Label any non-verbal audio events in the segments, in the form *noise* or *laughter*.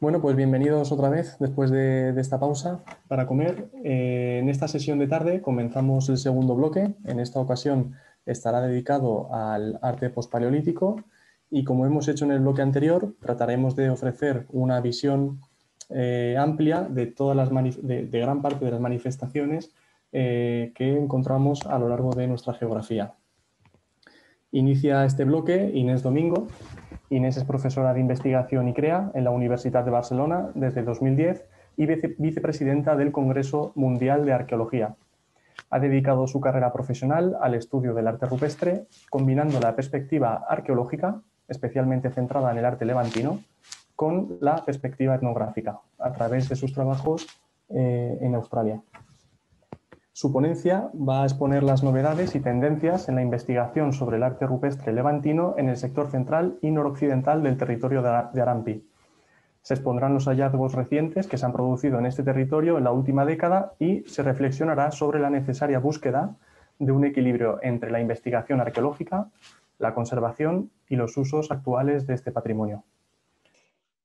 Bueno, pues bienvenidos otra vez después de, esta pausa para comer. Eh, en esta sesión de tarde comenzamos el segundo bloque. En esta ocasión estará dedicado al arte postpaleolítico y como hemos hecho en el bloque anterior, trataremos de ofrecer una visión eh, amplia de, todas las de, gran parte de las manifestaciones eh, que encontramos a lo largo de nuestra geografía. Inicia este bloque Inés Domingo, Inés es profesora de investigación y CREA en la Universidad de Barcelona desde 2010 y vicepresidenta del Congreso Mundial de Arqueología. Ha dedicado su carrera profesional al estudio del arte rupestre, combinando la perspectiva arqueológica, especialmente centrada en el arte levantino, con la perspectiva etnográfica, a través de sus trabajos eh, en Australia. Su ponencia va a exponer las novedades y tendencias en la investigación sobre el arte rupestre levantino en el sector central y noroccidental del territorio de Arampi. Se expondrán los hallazgos recientes que se han producido en este territorio en la última década y se reflexionará sobre la necesaria búsqueda de un equilibrio entre la investigación arqueológica, la conservación y los usos actuales de este patrimonio.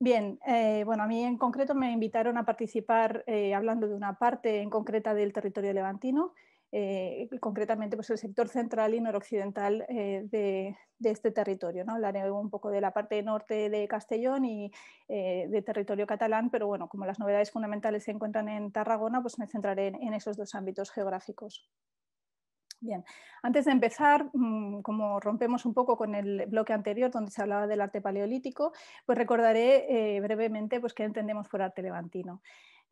Bien, eh, bueno, a mí en concreto me invitaron a participar eh, hablando de una parte en concreta del territorio levantino, eh, concretamente pues, el sector central y noroccidental de, este territorio. ¿no? Hablaré un poco de la parte norte de Castellón y de territorio catalán, pero bueno, como las novedades fundamentales se encuentran en Tarragona, pues me centraré en esos dos ámbitos geográficos. Bien, antes de empezar, mm, como rompemos un poco con el bloque anterior donde se hablaba del arte paleolítico, pues recordaré eh, brevemente pues, qué entendemos por arte levantino.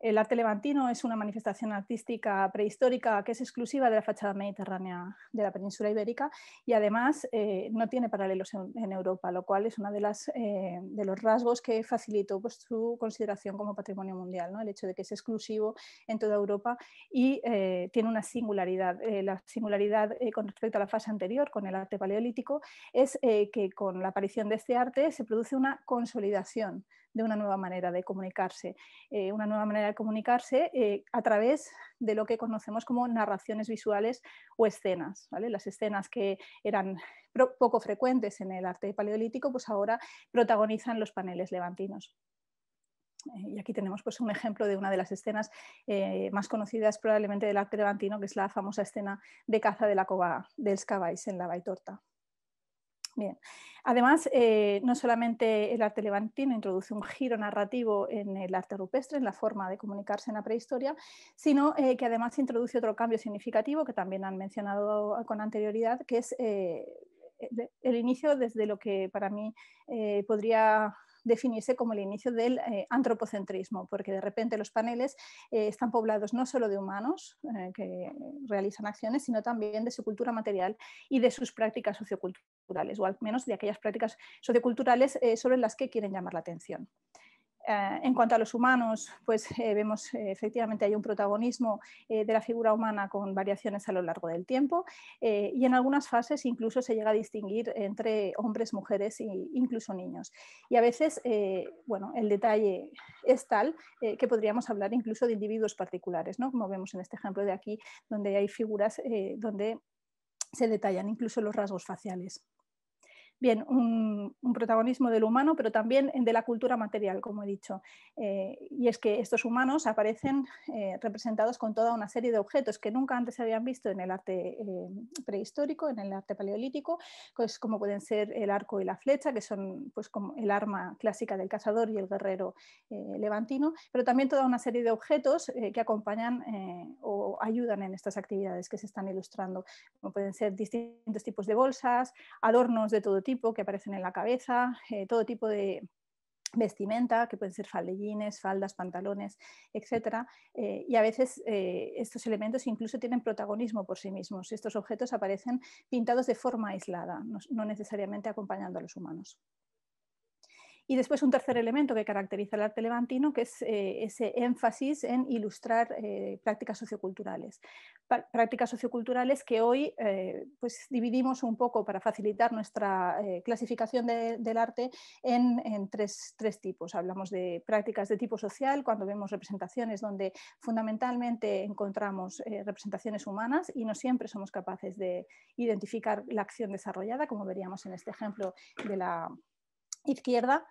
El arte levantino es una manifestación artística prehistórica que es exclusiva de la fachada mediterránea de la península ibérica y además eh, no tiene paralelos en, Europa, lo cual es uno eh, de, los rasgos que facilitó pues, su consideración como patrimonio mundial, el hecho de que es exclusivo en toda Europa y eh, tiene una singularidad. la singularidad con respecto a la fase anterior, con el arte paleolítico, es que con la aparición de este arte se produce una consolidación de una nueva manera de comunicarse, eh, una nueva manera de comunicarse eh, a través de lo que conocemos como narraciones visuales o escenas. Las escenas que eran poco frecuentes en el arte paleolítico, pues ahora protagonizan los paneles levantinos. Eh, y aquí tenemos pues, un ejemplo de una de las escenas más conocidas probablemente del arte levantino, que es la famosa escena de caza de la cova del Skabais en la Baitorta. Bien. Además, eh, no solamente el arte levantino introduce un giro narrativo en el arte rupestre, en la forma de comunicarse en la prehistoria, sino eh, que además introduce otro cambio significativo que también han mencionado con anterioridad, que es eh, el inicio desde lo que para mí podría definirse como el inicio del eh, antropocentrismo, porque de repente los paneles eh, están poblados no solo de humanos eh, que realizan acciones, sino también de su cultura material y de sus prácticas socioculturales, o al menos de aquellas prácticas socioculturales sobre las que quieren llamar la atención. Eh, en cuanto a los humanos, pues eh, vemos eh, efectivamente hay un protagonismo de la figura humana con variaciones a lo largo del tiempo y en algunas fases incluso se llega a distinguir entre hombres, mujeres e incluso niños. Y a veces, bueno, el detalle es tal que podríamos hablar incluso de individuos particulares, ¿no? como vemos en este ejemplo de aquí, donde hay figuras donde se detallan incluso los rasgos faciales bien un, protagonismo del humano, pero también eh, de la cultura material, como he dicho. Eh, y es que estos humanos aparecen eh, representados con toda una serie de objetos que nunca antes se habían visto en el arte prehistórico, en el arte paleolítico, pues como pueden ser el arco y la flecha, que son pues, como el arma clásica del cazador y el guerrero levantino, pero también toda una serie de objetos que acompañan o ayudan en estas actividades que se están ilustrando, como pueden ser distintos tipos de bolsas, adornos de todo tipo, que aparecen en la cabeza, eh, todo tipo de vestimenta, que pueden ser faldellines, faldas, pantalones, etc. Eh, y a veces eh, estos elementos incluso tienen protagonismo por sí mismos. Estos objetos aparecen pintados de forma aislada, no necesariamente acompañando a los humanos. Y después un tercer elemento que caracteriza el arte levantino, que es eh, ese énfasis en ilustrar eh, prácticas socioculturales. prácticas socioculturales que hoy eh, pues dividimos un poco para facilitar nuestra clasificación del arte en, tres, tipos. Hablamos de prácticas de tipo social, cuando vemos representaciones donde fundamentalmente encontramos representaciones humanas y no siempre somos capaces de identificar la acción desarrollada, como veríamos en este ejemplo de la izquierda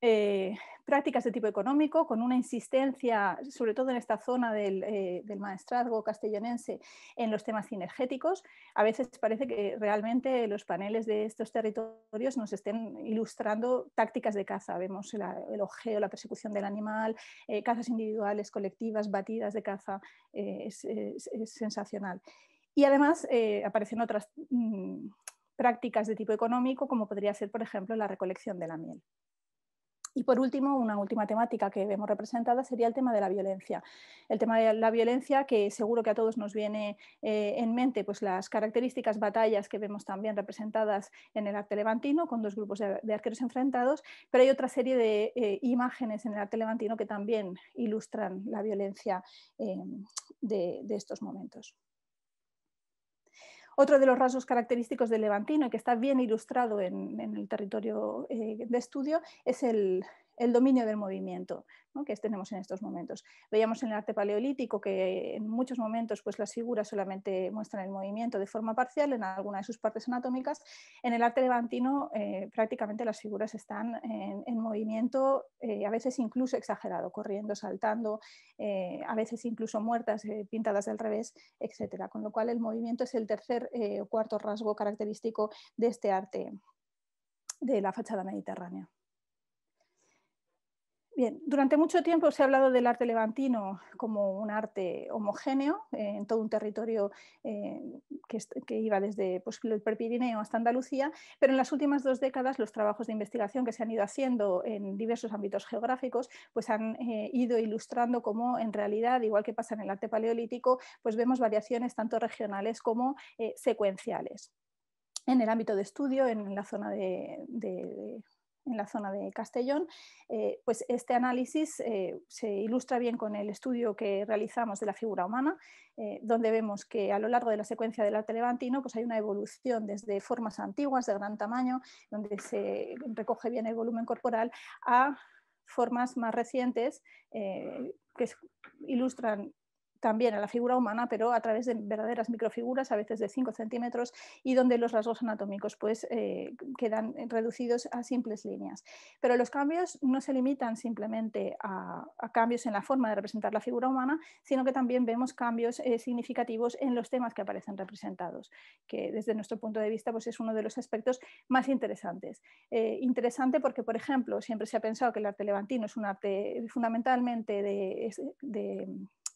eh, prácticas de tipo económico, con una insistencia, sobre todo en esta zona del, eh, del, maestrazgo castellonense, en los temas energéticos. A veces parece que realmente los paneles de estos territorios nos estén ilustrando tácticas de caza. Vemos el, ojeo, la persecución del animal, eh, cazas individuales, colectivas, batidas de caza. Es, sensacional. Y además aparecen otras mm, prácticas de tipo económico, como podría ser, por ejemplo, la recolección de la miel. Y por último, una última temática que vemos representada sería el tema de la violencia. El tema de la violencia, que seguro que a todos nos viene eh, en mente, pues las características batallas que vemos también representadas en el arte levantino, con dos grupos de, arqueros enfrentados, pero hay otra serie de eh, imágenes en el arte levantino que también ilustran la violencia eh, de estos momentos. Otro de los rasgos característicos del levantino, y que está bien ilustrado en, el territorio eh, de estudio, es el, el dominio del movimiento que tenemos en estos momentos. Veíamos en el arte paleolítico que en muchos momentos pues, las figuras solamente muestran el movimiento de forma parcial en alguna de sus partes anatómicas. En el arte levantino eh, prácticamente las figuras están en, movimiento, eh, a veces incluso exagerado, corriendo, saltando, eh, a veces incluso muertas, pintadas al revés, etc. Con lo cual el movimiento es el tercer o cuarto rasgo característico de este arte de la fachada mediterránea durante mucho tiempo se ha hablado del arte levantino como un arte homogéneo eh, en todo un territorio eh, que, iba desde pues, el perpirineo hasta Andalucía, pero en las últimas dos décadas los trabajos de investigación que se han ido haciendo en diversos ámbitos geográficos pues han eh, ido ilustrando cómo en realidad, igual que pasa en el arte paleolítico, pues vemos variaciones tanto regionales como secuenciales en el ámbito de estudio, en la zona de, de, en la zona de Castellón, eh, pues este análisis eh, se ilustra bien con el estudio que realizamos de la figura humana, eh, donde vemos que a lo largo de la secuencia del arte levantino pues hay una evolución desde formas antiguas de gran tamaño, donde se recoge bien el volumen corporal, a formas más recientes que ilustran también a la figura humana, pero a través de verdaderas microfiguras, a veces de 5 centímetros, y donde los rasgos anatómicos pues, eh, quedan reducidos a simples líneas. Pero los cambios no se limitan simplemente a, cambios en la forma de representar la figura humana, sino que también vemos cambios eh, significativos en los temas que aparecen representados, que desde nuestro punto de vista pues, es uno de los aspectos más interesantes. Eh, interesante porque, por ejemplo, siempre se ha pensado que el arte levantino es un arte fundamentalmente de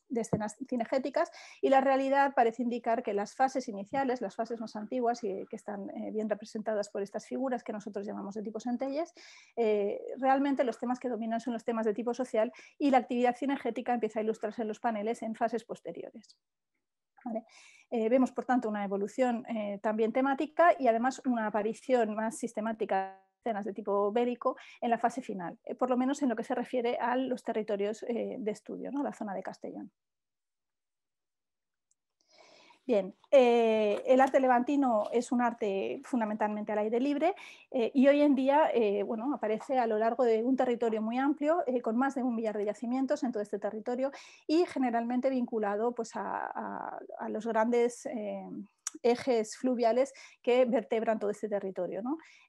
de escenas cinegéticas y la realidad parece indicar que las fases iniciales, las fases más antiguas y que están eh, bien representadas por estas figuras que nosotros llamamos de tipo centelles, eh, realmente los temas que dominan son los temas de tipo social y la actividad cinegética empieza a ilustrarse en los paneles en fases posteriores. Eh, vemos, por tanto, una evolución también temática y además una aparición más sistemática de tipo bérico en la fase final, eh, por lo menos en lo que se refiere a los territorios eh, de estudio, la zona de Castellón. Bien, eh, el arte levantino es un arte fundamentalmente al aire libre y hoy en día bueno, aparece a lo largo de un territorio muy amplio, con más de un millar de yacimientos en todo este territorio y generalmente vinculado pues, a los grandes ejes fluviales que vertebran todo este territorio.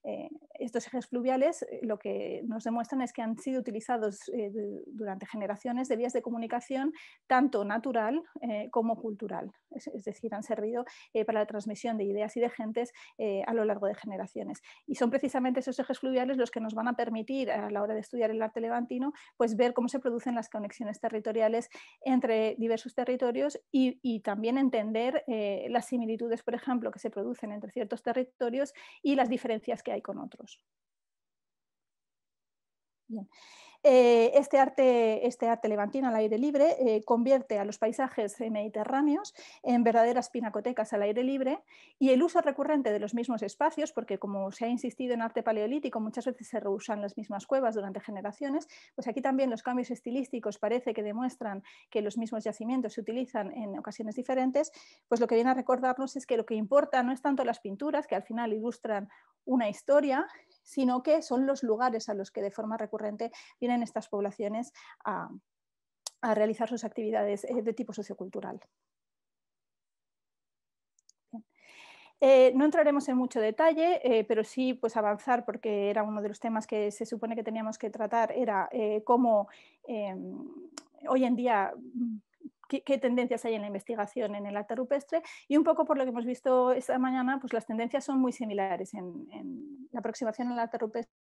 Eh, estos ejes fluviales eh, lo que nos demuestran es que han sido utilizados eh, durante generaciones de vías de comunicación tanto natural como cultural, es, decir, han servido para la transmisión de ideas y de gentes a lo largo de generaciones. Y son precisamente esos ejes fluviales los que nos van a permitir a la hora de estudiar el arte levantino pues ver cómo se producen las conexiones territoriales entre diversos territorios y también entender las similitudes por ejemplo, que se producen entre ciertos territorios y las diferencias que hay con otros. Bien. Eh, este, arte, este arte levantino al aire libre eh, convierte a los paisajes mediterráneos en verdaderas pinacotecas al aire libre y el uso recurrente de los mismos espacios, porque como se ha insistido en arte paleolítico, muchas veces se reusan las mismas cuevas durante generaciones, pues aquí también los cambios estilísticos parece que demuestran que los mismos yacimientos se utilizan en ocasiones diferentes, pues lo que viene a recordarnos es que lo que importa no es tanto las pinturas, que al final ilustran una historia, sino que son los lugares a los que de forma recurrente vienen estas poblaciones a, realizar sus actividades eh, de tipo sociocultural. Eh, no entraremos en mucho detalle, eh, pero sí pues avanzar porque era uno de los temas que se supone que teníamos que tratar, era cómo em, hoy en día qué, tendencias hay en la investigación en el arte rupestre y un poco por lo que hemos visto esta mañana, pues las tendencias son muy similares en, la aproximación al arte rupestre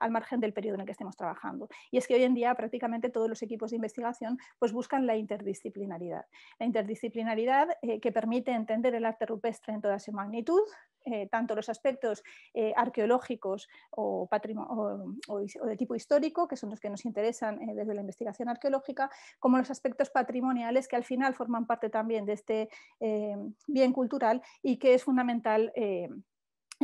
al margen del periodo en el que estemos trabajando. Y es que hoy en día prácticamente todos los equipos de investigación pues buscan la interdisciplinaridad. La interdisciplinaridad eh, que permite entender el arte rupestre en toda su magnitud, eh, tanto los aspectos eh, arqueológicos o, de tipo histórico, que son los que nos interesan desde la investigación arqueológica, como los aspectos patrimoniales que al final forman parte también de este bien cultural y que es fundamental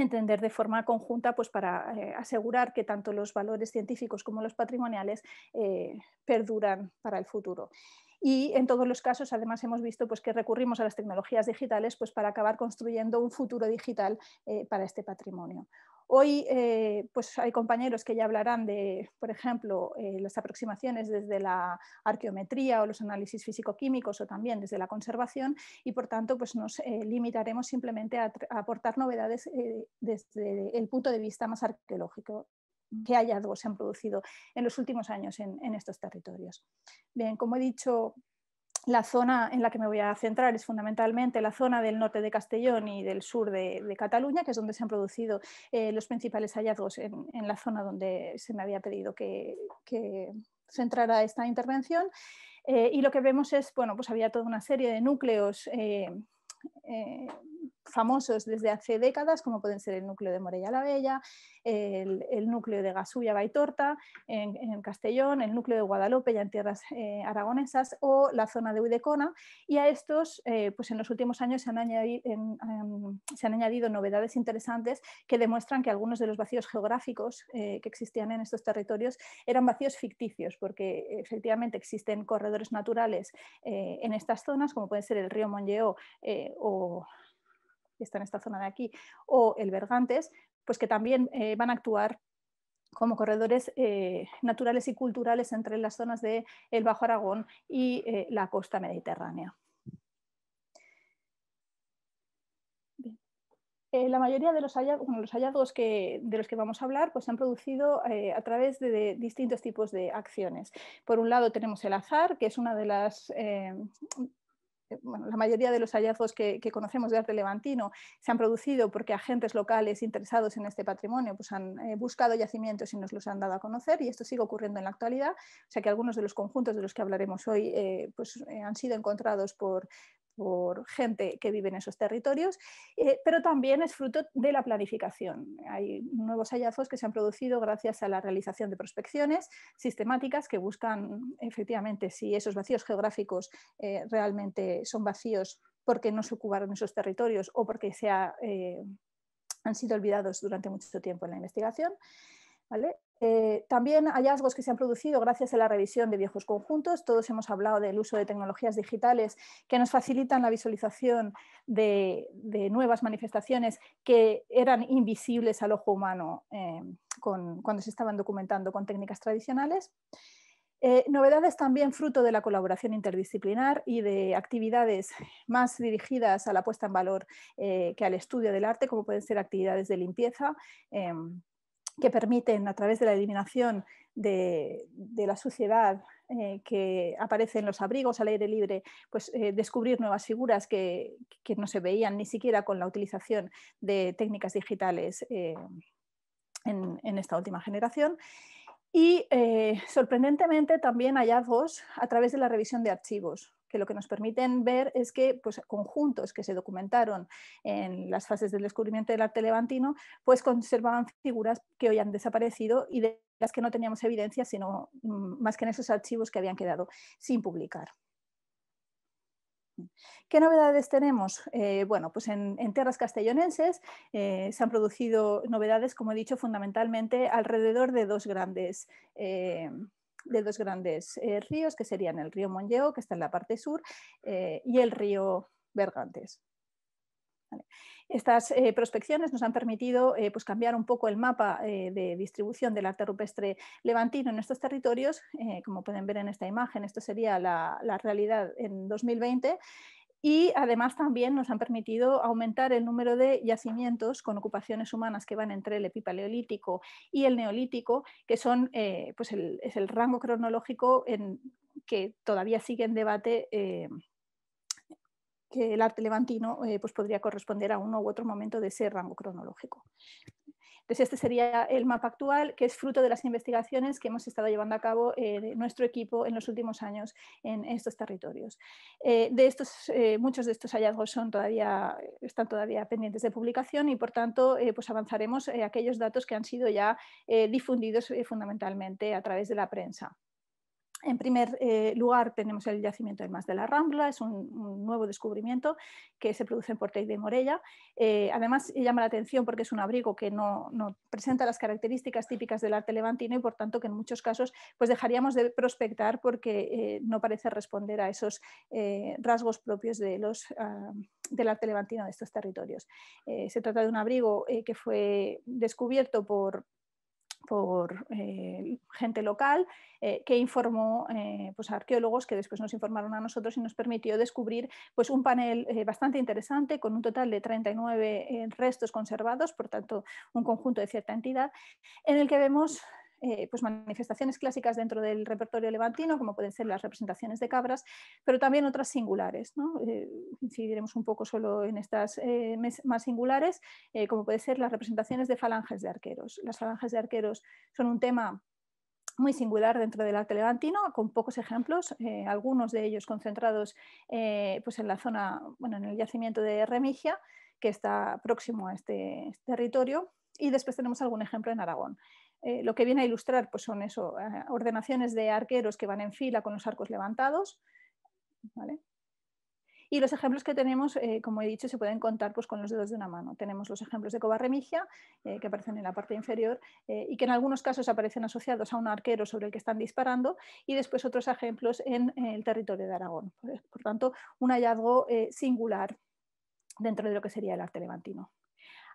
entender de forma conjunta pues para eh, asegurar que tanto los valores científicos como los patrimoniales eh, perduran para el futuro. Y en todos los casos, además, hemos visto pues, que recurrimos a las tecnologías digitales pues, para acabar construyendo un futuro digital eh, para este patrimonio. Hoy eh, pues hay compañeros que ya hablarán de, por ejemplo, eh, las aproximaciones desde la arqueometría o los análisis físico-químicos o también desde la conservación y por tanto pues nos eh, limitaremos simplemente a, aportar novedades desde el punto de vista más arqueológico que hallazgos se han producido en los últimos años en, en estos territorios. Bien, como he dicho, la zona en la que me voy a centrar es fundamentalmente la zona del norte de Castellón y del sur de, Cataluña, que es donde se han producido eh, los principales hallazgos en, la zona donde se me había pedido que, centrara esta intervención. Eh, y lo que vemos es, bueno, pues había toda una serie de núcleos eh, famosos desde hace décadas, como pueden ser el núcleo de Morella la Bella, el, núcleo de Gasulla Baitorta en, Castellón, el núcleo de Guadalupe ya en tierras eh, aragonesas o la zona de Uidecona. Y a estos, eh, pues en los últimos años se han, añadido, novedades interesantes que demuestran que algunos de los vacíos geográficos eh, que existían en estos territorios eran vacíos ficticios, porque efectivamente existen corredores naturales en estas zonas, como pueden ser el río Monlleo o está en esta zona de aquí, o el Bergantes, pues que también eh, van a actuar como corredores eh, naturales y culturales entre las zonas del el Bajo Aragón y eh, la costa mediterránea. la mayoría de los hallazgos, los de los que vamos a hablar pues, se han producido a través de, distintos tipos de acciones. Por un lado tenemos el azar, que es una de las, eh, la mayoría de los hallazgos que, conocemos de arte levantino se han producido porque agentes locales interesados en este patrimonio pues han eh, buscado yacimientos y nos los han dado a conocer y esto sigue ocurriendo en la actualidad, o sea que algunos de los conjuntos de los que hablaremos hoy eh, pues, han sido encontrados por, por gente que vive en esos territorios, eh, pero también es fruto de la planificación. Hay nuevos hallazgos que se han producido gracias a la realización de prospecciones sistemáticas que buscan efectivamente si esos vacíos geográficos eh, realmente son vacíos porque no se ocuparon esos territorios o porque eh, han sido olvidados durante mucho tiempo en la investigación. Eh, también hallazgos que se han producido gracias a la revisión de viejos conjuntos. Todos hemos hablado del uso de tecnologías digitales que nos facilitan la visualización de, nuevas manifestaciones que eran invisibles al ojo humano eh, cuando se estaban documentando con técnicas tradicionales. Eh, novedades también fruto de la colaboración interdisciplinar y de actividades más dirigidas a la puesta en valor que al estudio del arte, como pueden ser actividades de limpieza em, que permiten a través de la eliminación de, la suciedad eh, que aparece en los abrigos al aire libre, pues eh, descubrir nuevas figuras que, no se veían ni siquiera con la utilización de técnicas digitales eh, en, en, esta última generación. Y sorprendentemente también hallazgos a través de la revisión de archivos, que lo que nos permiten ver es que pues, conjuntos que se documentaron en las fases del descubrimiento del arte levantino, pues conservaban figuras que hoy han desaparecido y de las que no teníamos evidencia, sino mm, más que en esos archivos que habían quedado sin publicar. ¿Qué novedades tenemos? Eh, bueno, pues en, tierras castellonenses eh, se han producido novedades, como he dicho, fundamentalmente alrededor de dos grandes eh, de dos grandes eh, ríos, que serían el río Monjeo que está en la parte sur, eh, y el río Bergantes. Estas eh, prospecciones nos han permitido pues cambiar un poco el mapa de distribución del arte rupestre levantino en estos territorios. como pueden ver en esta imagen, esto sería la realidad en 2020 y además también nos han permitido aumentar el número de yacimientos con ocupaciones humanas que van entre el epipaleolítico y el neolítico, que son, eh, pues es el rango cronológico en, que todavía sigue en debate. Eh, que el arte levantino eh, pues podría corresponder a uno u otro momento de ese rango cronológico este sería el mapa actual, que es fruto de las investigaciones que hemos estado llevando a cabo eh, nuestro equipo en los últimos años en estos territorios. Eh, eh, muchos de estos hallazgos están todavía pendientes de publicación y, por tanto, pues avanzaremos aquellos datos que han sido ya difundidos fundamentalmente a través de la prensa. En primer eh, lugar, tenemos el yacimiento de Mas de la Rambla, es un, nuevo descubrimiento que se produce en Portell de Morella. Eh, además, llama la atención porque es un abrigo que no, presenta las características típicas del arte levantino y, por tanto, que en muchos casos pues dejaríamos de prospectar porque eh, no parece responder a esos rasgos propios de los, ah, del arte levantino de estos territorios. se trata de un abrigo que fue descubierto por, por eh, gente local eh, que informó eh, pues, a arqueólogos que después nos informaron a nosotros y nos permitió descubrir pues, un panel bastante interesante con un total de 39 restos conservados, por tanto un conjunto de cierta entidad, en el que vemos eh, pues manifestaciones clásicas dentro del repertorio levantino, como pueden ser las representaciones de cabras, pero también otras singulares. Eh, incidiremos un poco solo en estas eh, más singulares, como pueden ser las representaciones de falanges de arqueros. Las falanges de arqueros son un tema muy singular dentro del arte levantino, con pocos ejemplos, algunos de ellos concentrados pues, en la zona, bueno, en el yacimiento de Remigia, que está próximo a este territorio, y después tenemos algún ejemplo en Aragón. Eh, lo que viene a ilustrar pues son eh, ordenaciones de arqueros que van en fila con los arcos levantados. Y los ejemplos que tenemos, eh, como he dicho, se pueden contar pues, con los dedos de una mano. Tenemos los ejemplos de cobarremigia, que aparecen en la parte inferior, y que en algunos casos aparecen asociados a un arquero sobre el que están disparando, y después otros ejemplos en, el territorio de Aragón. por tanto, un hallazgo singular dentro de lo que sería el arte levantino.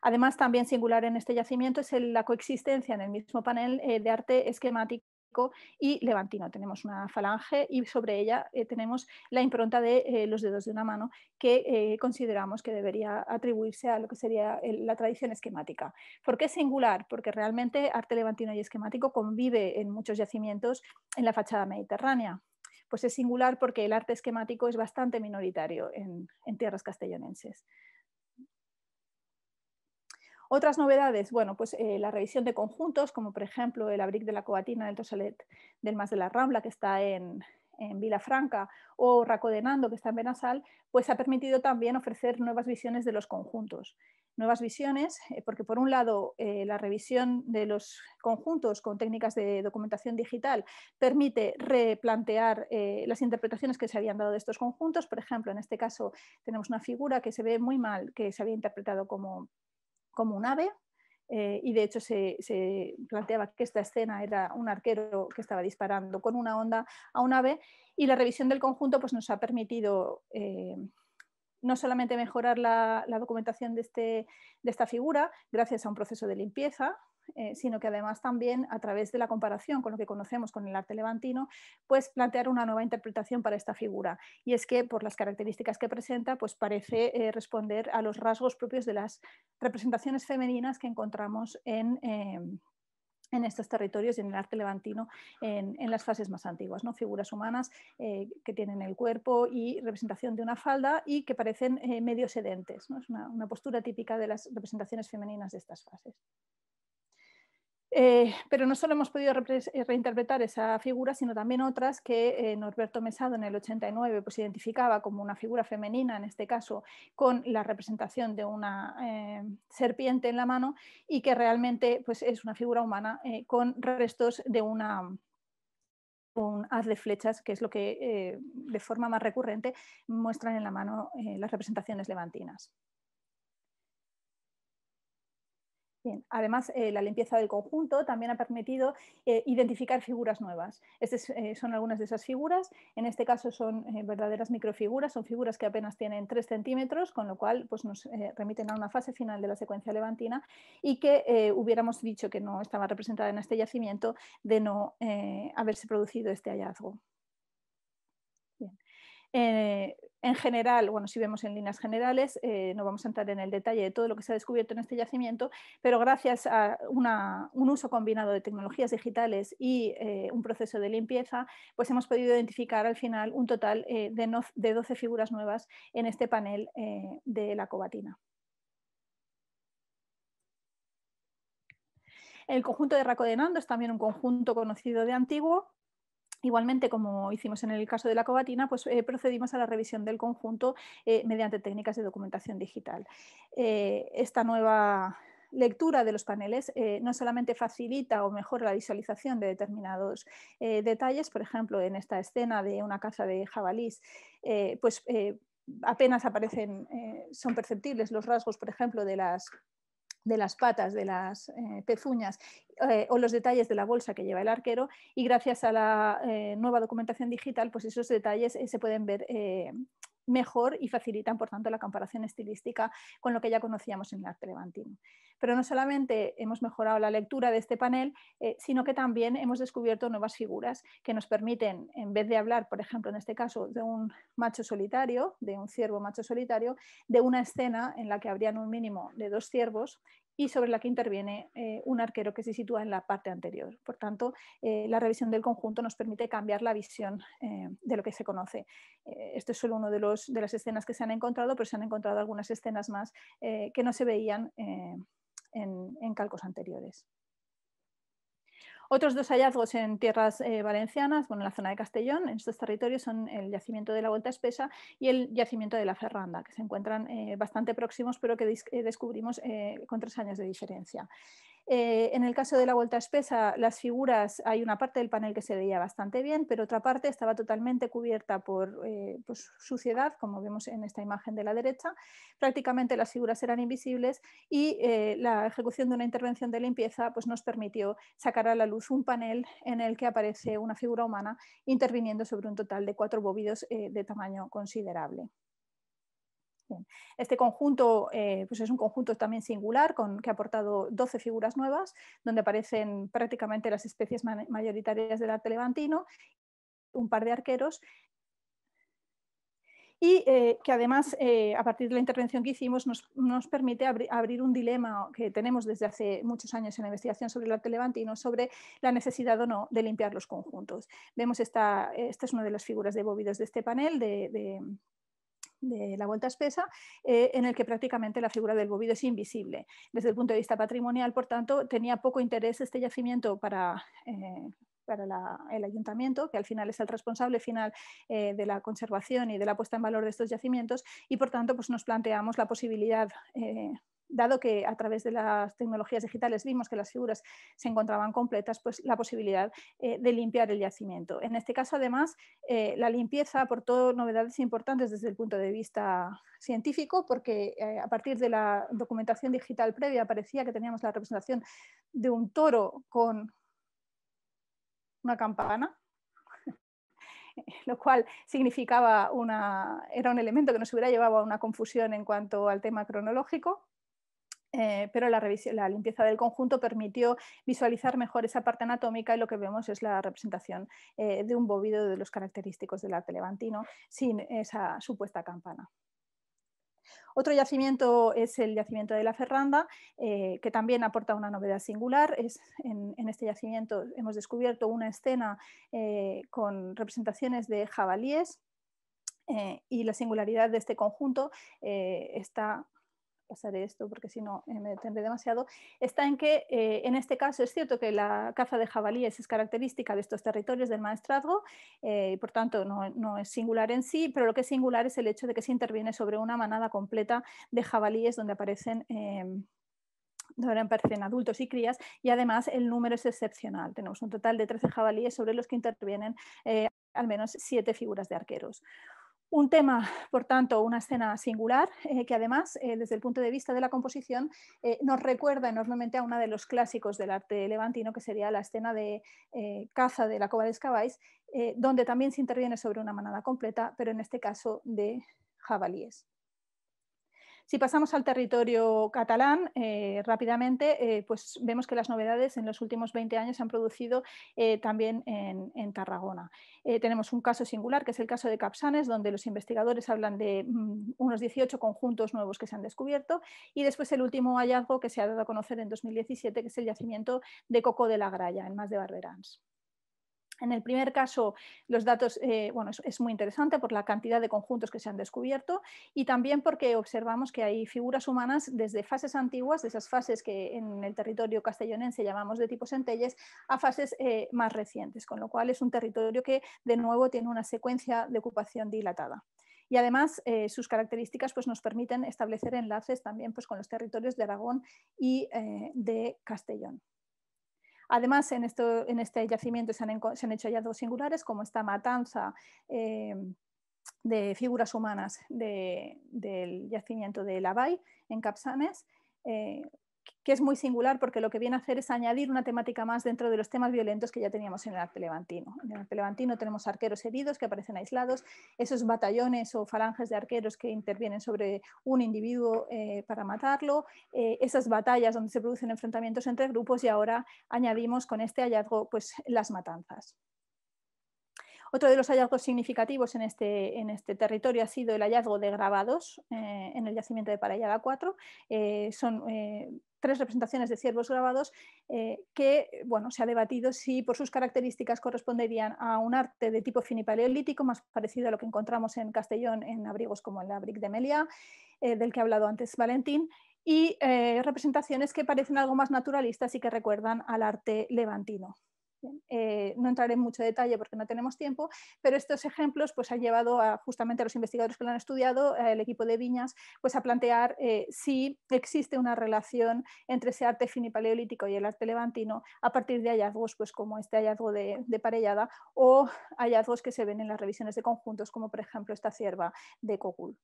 Además, también singular en este yacimiento es la coexistencia en el mismo panel eh, de arte esquemático y levantino. Tenemos una falange y sobre ella eh, tenemos la impronta de eh, los dedos de una mano que consideramos que debería atribuirse a lo que sería la tradición esquemática. ¿Por qué singular? Porque realmente arte levantino y esquemático convive en muchos yacimientos en la fachada mediterránea. Pues es singular porque el arte esquemático es bastante minoritario en, en tierras castellonenses. Otras novedades, bueno, pues eh, la revisión de conjuntos, como por ejemplo el abric de la Coatina del Tosalet del Mas de la Rambla, que está en, Vilafranca, o Racodenando, que está en Benasal, pues ha permitido también ofrecer nuevas visiones de los conjuntos. Nuevas visiones, eh, porque por un lado eh, la revisión de los conjuntos con técnicas de documentación digital permite replantear las interpretaciones que se habían dado de estos conjuntos. Por ejemplo, en este caso tenemos una figura que se ve muy mal, que se había interpretado como como un ave, eh, y de hecho se, planteaba que esta escena era un arquero que estaba disparando con una onda a un ave, y la revisión del conjunto pues, nos ha permitido eh, no solamente mejorar la, documentación este, de esta figura gracias a un proceso de limpieza, eh, sino que además también a través de la comparación con lo que conocemos con el arte levantino, pues plantear una nueva interpretación para esta figura. Y es que por las características que presenta, pues parece eh, responder a los rasgos propios de las representaciones femeninas que encontramos en... Eh, estos territorios y en el arte levantino en, las fases más antiguas, ¿no? figuras humanas que tienen el cuerpo y representación de una falda y que parecen medio sedentes. Es una, postura típica de las representaciones femeninas de estas fases. Eh, pero no solo hemos podido eh, reinterpretar esa figura, sino también otras que eh, Norberto Mesado en el 89 pues, identificaba como una figura femenina, en este caso, con la representación de una serpiente en la mano y que realmente pues, es una figura humana con restos de un haz de flechas, que es lo que de forma más recurrente muestran en la mano las representaciones levantinas. Además, eh, la limpieza del conjunto también ha permitido eh, identificar figuras nuevas. Estas eh, son algunas de esas figuras. En este caso son verdaderas microfiguras, son figuras que apenas tienen 3 centímetros, con lo cual pues, nos remiten a una fase final de la secuencia levantina y que hubiéramos dicho que no estaba representada en este yacimiento de no haberse producido este hallazgo. Bien. En general, bueno, si vemos en líneas generales, eh, no vamos a entrar en el detalle de todo lo que se ha descubierto en este yacimiento, pero gracias a un uso combinado de tecnologías digitales y eh, un proceso de limpieza, pues hemos podido identificar al final un total eh, de, de, 12 figuras nuevas en este panel de la cobatina. El conjunto de Racodenando es también un conjunto conocido de antiguo, Igualmente, como hicimos en el caso de la cobatina, pues eh, procedimos a la revisión del conjunto eh, mediante técnicas de documentación digital. Eh, esta nueva lectura de los paneles no solamente facilita o mejora la visualización de determinados detalles, por ejemplo, en esta escena de una caza de jabalís, pues apenas aparecen, son perceptibles los rasgos, por ejemplo, de las de las patas, de las eh, pezuñas eh, o los detalles de la bolsa que lleva el arquero y gracias a la eh, nueva documentación digital, pues esos detalles se pueden ver mejor y facilitan, por tanto, la comparación estilística con lo que ya conocíamos en el arte levantino. Pero no solamente hemos mejorado la lectura de este panel, eh, sino que también hemos descubierto nuevas figuras que nos permiten, en vez de hablar, por ejemplo, en este caso, de un macho solitario, de un ciervo macho solitario, de una escena en la que habrían un mínimo de dos ciervos y sobre la que interviene eh, un arquero que se sitúa en la parte anterior. Por tanto, eh, la revisión del conjunto nos permite cambiar la visión eh, de lo que se conoce. esto es solo una de, las escenas que se han encontrado, pero se han encontrado algunas escenas más que no se veían en calcos anteriores. Otros dos hallazgos en tierras eh, valencianas, bueno, en la zona de Castellón, en estos territorios son el yacimiento de la Vuelta Espesa y el yacimiento de la Ferranda, que se encuentran eh, bastante próximos, pero que eh, descubrimos con tres años de diferencia. Eh, en el caso de la vuelta espesa, las figuras, hay una parte del panel que se veía bastante bien, pero otra parte estaba totalmente cubierta por eh, suciedad, como vemos en esta imagen de la derecha. Prácticamente las figuras eran invisibles y eh, la ejecución de una intervención de limpieza pues, nos permitió sacar a la luz un panel en el que aparece una figura humana interviniendo sobre un total de cuatro bóvidos de tamaño considerable. Este conjunto eh, pues es un conjunto también singular con, que ha aportado 12 figuras nuevas, donde aparecen prácticamente las especies mayoritarias del arte levantino, un par de arqueros y eh, que además, eh, a partir de la intervención que hicimos, nos, permite abrir un dilema que tenemos desde hace muchos años en la investigación sobre el arte levantino, sobre la necesidad o no de limpiar los conjuntos. Vemos esta, esta es una de las figuras de bóvidos de este panel, de, de la vuelta espesa, eh, en el que prácticamente la figura del bovido es invisible. Desde el punto de vista patrimonial, por tanto, tenía poco interés este yacimiento para... Eh, para el ayuntamiento, que al final es el responsable final eh, de la conservación y de la puesta en valor de estos yacimientos, y por tanto pues, nos planteamos la posibilidad dado que a través de las tecnologías digitales vimos que las figuras se encontraban completas, pues la posibilidad eh, de limpiar el yacimiento. En este caso, además, eh, la limpieza aportó novedades importantes desde el punto de vista científico, porque eh, a partir de la documentación digital previa parecía que teníamos la representación de un toro con una campana, *laughs* lo cual significaba una, era un elemento que nos hubiera llevado a una confusión en cuanto al tema cronológico. Eh, pero la, limpieza del conjunto permitió visualizar mejor esa parte anatómica y lo que vemos es la representación eh, de un bóvido de los característicos del arte levantino sin esa supuesta campana. Otro yacimiento es el yacimiento de la Ferranda, eh, que también aporta una novedad singular. Es, en, este yacimiento hemos descubierto una escena con representaciones de jabalíes y la singularidad de este conjunto está pasaré esto porque si no eh, me detendré demasiado, está en que eh, en este caso es cierto que la caza de jabalíes es característica de estos territorios del maestrazgo eh, y por tanto no, no, es singular en sí, pero lo que es singular es el hecho de que se interviene sobre una manada completa de jabalíes donde aparecen em, aparecen adultos y crías y además el número es excepcional. Tenemos un total de 13 jabalíes sobre los que intervienen al menos 7 figuras de arqueros. Un tema, por tanto, una escena singular eh, que además, eh, desde el punto de vista de la composición, eh, nos recuerda enormemente a uno de los clásicos del arte levantino, que sería la escena de caza de la cova de Escabáis, donde también se interviene sobre una manada completa, pero en este caso de jabalíes. Si pasamos al territorio catalán, eh, rápidamente, eh, pues vemos que las novedades en los últimos 20 años se han producido eh, también en, Tarragona. tenemos un caso singular, que es el caso de Capsanes, donde los investigadores hablan de mm, unos 18 conjuntos nuevos que se han descubierto, y después el último hallazgo que se ha dado a conocer en 2017, que es el yacimiento de Coco de la Graya, en Más de Barberans. En el primer caso, los datos, eh, bueno, es, muy interesante por la cantidad de conjuntos que se han descubierto y también porque observamos que hay figuras humanas desde fases antiguas, de esas fases que en el territorio castellonense llamamos de tipo centelles, a fases eh, más recientes, con lo cual es un territorio que de nuevo tiene una secuencia de ocupación dilatada y además eh, sus características pues, nos permiten establecer enlaces también pues, con los territorios de Aragón y de Castellón. Además, en, este yacimiento se han, hecho ya hecho hallazgos singulares como esta matanza eh, de figuras humanas del yacimiento de Lavay en Capsanes. Eh, que es muy singular porque lo que viene a hacer es añadir una temática más dentro de los temas violentos que ya teníamos en el arte levantino. En el arte levantino tenemos arqueros heridos que aparecen aislados, esos batallones o falanges de arqueros que intervienen sobre un individuo eh, para matarlo, eh, esas batallas donde se producen enfrentamientos entre grupos y ahora añadimos con este hallazgo pues, las matanzas. Otro de los hallazgos significativos este, en este, territorio ha sido el hallazgo de grabados eh, en el yacimiento de Parallada 4. Eh, son eh, tres representaciones de ciervos grabados que bueno, se ha debatido si por sus características corresponderían a un arte de tipo finipaleolítico, más parecido a lo que encontramos en Castellón en abrigos como el abrigo de Meliá, del que ha hablado antes Valentín, y representaciones que parecen algo más naturalistas y que recuerdan al arte levantino. Eh, no entraré en mucho detalle porque no tenemos tiempo, pero estos ejemplos pues, han llevado a, justamente a los investigadores que lo han estudiado, el equipo de Viñas, pues, a plantear eh, si existe una relación entre ese arte finipaleolítico y el arte levantino a partir de hallazgos pues, como este hallazgo de, de Parellada o hallazgos que se ven en las revisiones de conjuntos, como por ejemplo esta cierva de Cogul.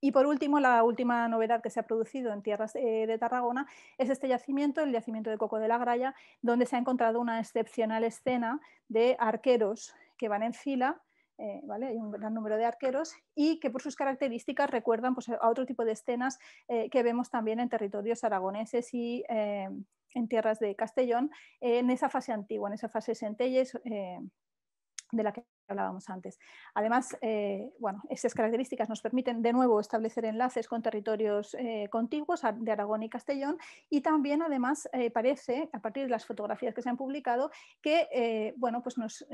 Y por último, la última novedad que se ha producido en tierras eh, de Tarragona es este yacimiento, el yacimiento de Coco de la Graya, donde se ha encontrado una excepcional escena de arqueros que van en fila eh, ¿vale? hay un gran número de arqueros y que por sus características recuerdan pues, a otro tipo de escenas eh, que vemos también en territorios aragoneses y en tierras de Castellón, en esa fase antigua, en esa fase centelles de la que hablábamos antes. Además, eh, bueno, esas características nos permiten de nuevo establecer enlaces con territorios eh, contiguos de Aragón y Castellón y también además eh, parece, a partir de las fotografías que se han publicado, que bueno, pues nos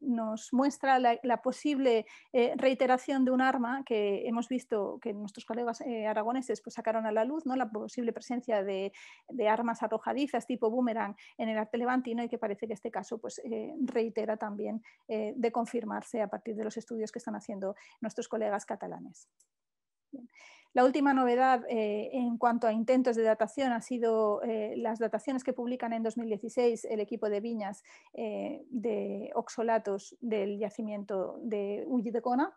nos muestra la, posible eh, reiteración de un arma que hemos visto que nuestros colegas eh, aragoneses pues, sacaron a la luz, ¿no? la posible presencia de, armas arrojadizas tipo boomerang en el arte levantino y que parece que este caso pues, eh, reitera también de confirmarse a partir de los estudios que están haciendo nuestros colegas catalanes. La última novedad eh, en cuanto a intentos de datación ha sido eh, las dataciones que publican en 2016 el equipo de viñas eh, de oxolatos del yacimiento de Cona.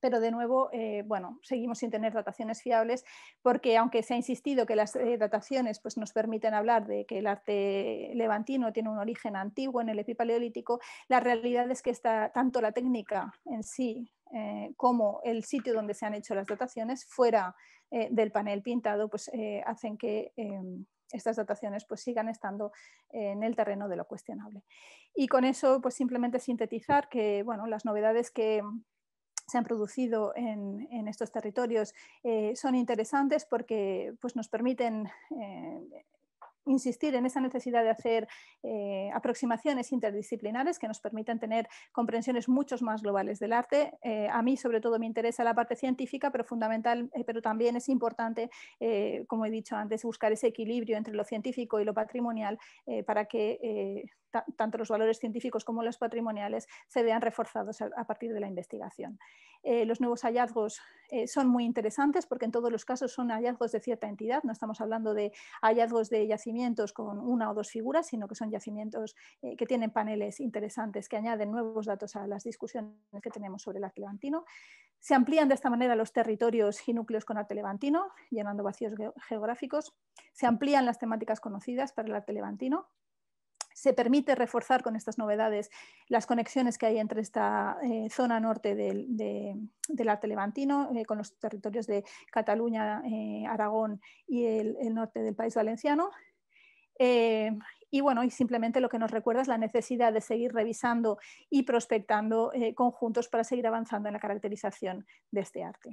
pero de nuevo, bueno, seguimos sin tener dataciones fiables porque aunque se ha insistido que las dataciones pues, nos permiten hablar de que el arte levantino tiene un origen antiguo en el epipaleolítico, la realidad es que está tanto la técnica en sí eh, como el sitio donde se han hecho las dataciones fuera eh, del panel pintado, pues eh, hacen que estas dataciones pues, sigan estando en el terreno de lo cuestionable. Y con eso, pues simplemente sintetizar que bueno, las novedades que se han producido en, en estos territorios son interesantes porque pues, nos permiten insistir en esa necesidad de hacer eh, aproximaciones interdisciplinares que nos permitan tener comprensiones mucho más globales del arte. Eh, a mí, sobre todo, me interesa la parte científica, pero fundamental, eh, pero también es importante, como he dicho antes, buscar ese equilibrio entre lo científico y lo patrimonial para que tanto los valores científicos como los patrimoniales se vean reforzados a, partir de la investigación. Eh, los nuevos hallazgos eh, son muy interesantes porque en todos los casos son hallazgos de cierta entidad, no estamos hablando de hallazgos de yacimientos con una o dos figuras, sino que son yacimientos eh, que tienen paneles interesantes que añaden nuevos datos a las discusiones que tenemos sobre el arte levantino. Se amplían de esta manera los territorios y núcleos con arte levantino, llenando vacíos geográficos. Se amplían las temáticas conocidas para el arte levantino, se permite reforzar con estas novedades las conexiones que hay entre esta eh, zona norte del, arte levantino eh, con los territorios de Cataluña, eh, Aragón y el, norte del país valenciano. y bueno, y simplemente lo que nos recuerda es la necesidad de seguir revisando y prospectando conjuntos para seguir avanzando en la caracterización de este arte.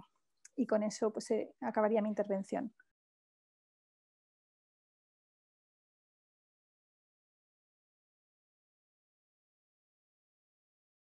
Y con eso pues, acabaría mi intervención.